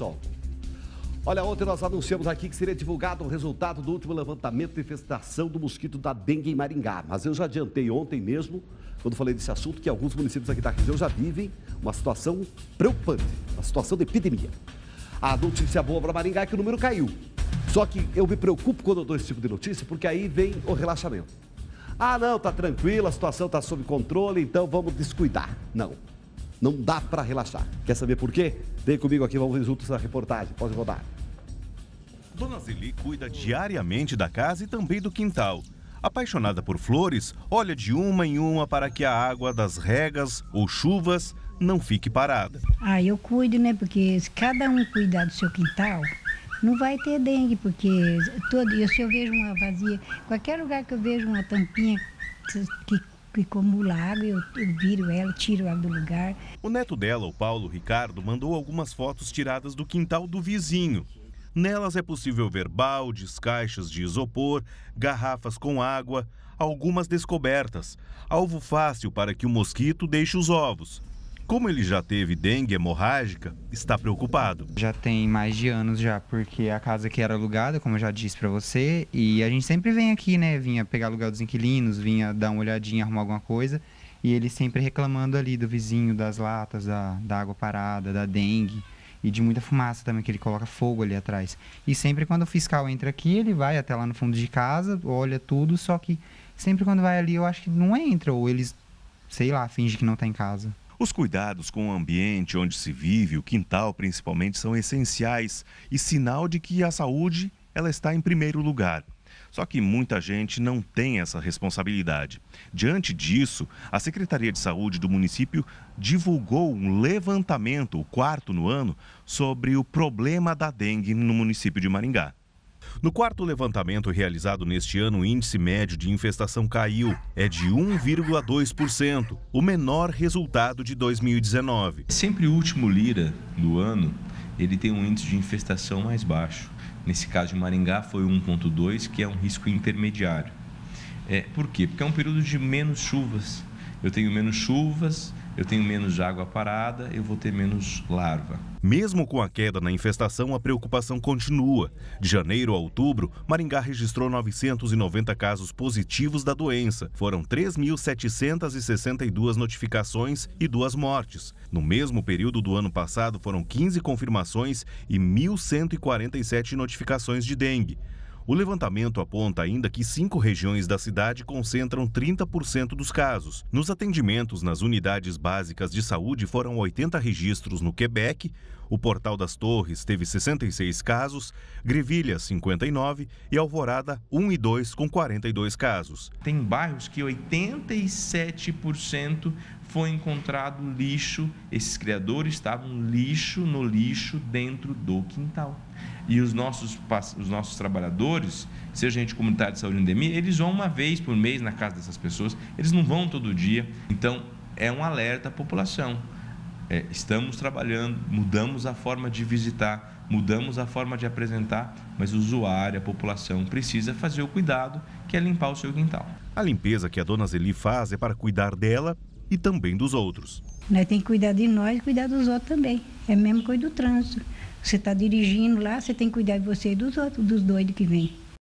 Sol. Olha, ontem nós anunciamos aqui que seria divulgado o resultado do último levantamento de infestação do mosquito da dengue em Maringá. Mas eu já adiantei ontem mesmo, quando falei desse assunto, que alguns municípios aqui da região já vivem uma situação preocupante, uma situação de epidemia. A notícia boa para Maringá é que o número caiu. Só que eu me preocupo quando eu dou esse tipo de notícia, porque aí vem o relaxamento. Ah, não, tá tranquilo, a situação está sob controle, então vamos descuidar. Não. Não dá para relaxar. Quer saber por quê? Vem comigo aqui, vamos ver juntos essa reportagem. Pode rodar. Dona Zeli cuida diariamente da casa e também do quintal. Apaixonada por flores, olha de uma em uma para que a água das regas ou chuvas não fique parada. Ah, eu cuido, né? Porque se cada um cuidar do seu quintal, não vai ter dengue, porque todo, se eu vejo uma vazia, qualquer lugar que eu vejo uma tampinha que e como o lago, eu, eu viro ela, tiro ela do lugar. O neto dela, o Paulo Ricardo, mandou algumas fotos tiradas do quintal do vizinho. Nelas é possível ver baldes, caixas de isopor, garrafas com água, algumas descobertas, alvo fácil para que o mosquito deixe os ovos como ele já teve dengue hemorrágica, está preocupado. Já tem mais de anos já, porque a casa que era alugada, como eu já disse para você, e a gente sempre vem aqui, né? Vinha pegar aluguel dos inquilinos, vinha dar uma olhadinha, arrumar alguma coisa. E ele sempre reclamando ali do vizinho, das latas, da, da água parada, da dengue e de muita fumaça também, que ele coloca fogo ali atrás. E sempre quando o fiscal entra aqui, ele vai até lá no fundo de casa, olha tudo, só que sempre quando vai ali, eu acho que não entra, ou eles, sei lá, finge que não está em casa. Os cuidados com o ambiente onde se vive, o quintal principalmente, são essenciais e sinal de que a saúde ela está em primeiro lugar. Só que muita gente não tem essa responsabilidade. Diante disso, a Secretaria de Saúde do município divulgou um levantamento, o quarto no ano, sobre o problema da dengue no município de Maringá. No quarto levantamento realizado neste ano, o índice médio de infestação caiu, é de 1,2%, o menor resultado de 2019. Sempre o último Lira do ano, ele tem um índice de infestação mais baixo. Nesse caso de Maringá foi 1,2, que é um risco intermediário. É, por quê? Porque é um período de menos chuvas eu tenho menos chuvas, eu tenho menos água parada, eu vou ter menos larva. Mesmo com a queda na infestação, a preocupação continua. De janeiro a outubro, Maringá registrou 990 casos positivos da doença. Foram 3.762 notificações e duas mortes. No mesmo período do ano passado, foram 15 confirmações e 1.147 notificações de dengue. O levantamento aponta ainda que cinco regiões da cidade concentram 30% dos casos. Nos atendimentos nas unidades básicas de saúde foram 80 registros no Quebec, o Portal das Torres teve 66 casos, Grevilha 59 e Alvorada 1 e 2 com 42 casos. Tem bairros que 87% foi encontrado lixo, esses criadores estavam lixo no lixo dentro do quintal. E os nossos, os nossos trabalhadores, seja gente comunitária de saúde em endemia, eles vão uma vez por mês na casa dessas pessoas, eles não vão todo dia. Então, é um alerta à população. É, estamos trabalhando, mudamos a forma de visitar, mudamos a forma de apresentar, mas o usuário, a população, precisa fazer o cuidado que é limpar o seu quintal. A limpeza que a dona Zeli faz é para cuidar dela e também dos outros. Nós né, temos que cuidar de nós e cuidar dos outros também. É mesmo mesma coisa do trânsito. Você está dirigindo lá, você tem que cuidar de você e dos outros, dos doidos que vêm.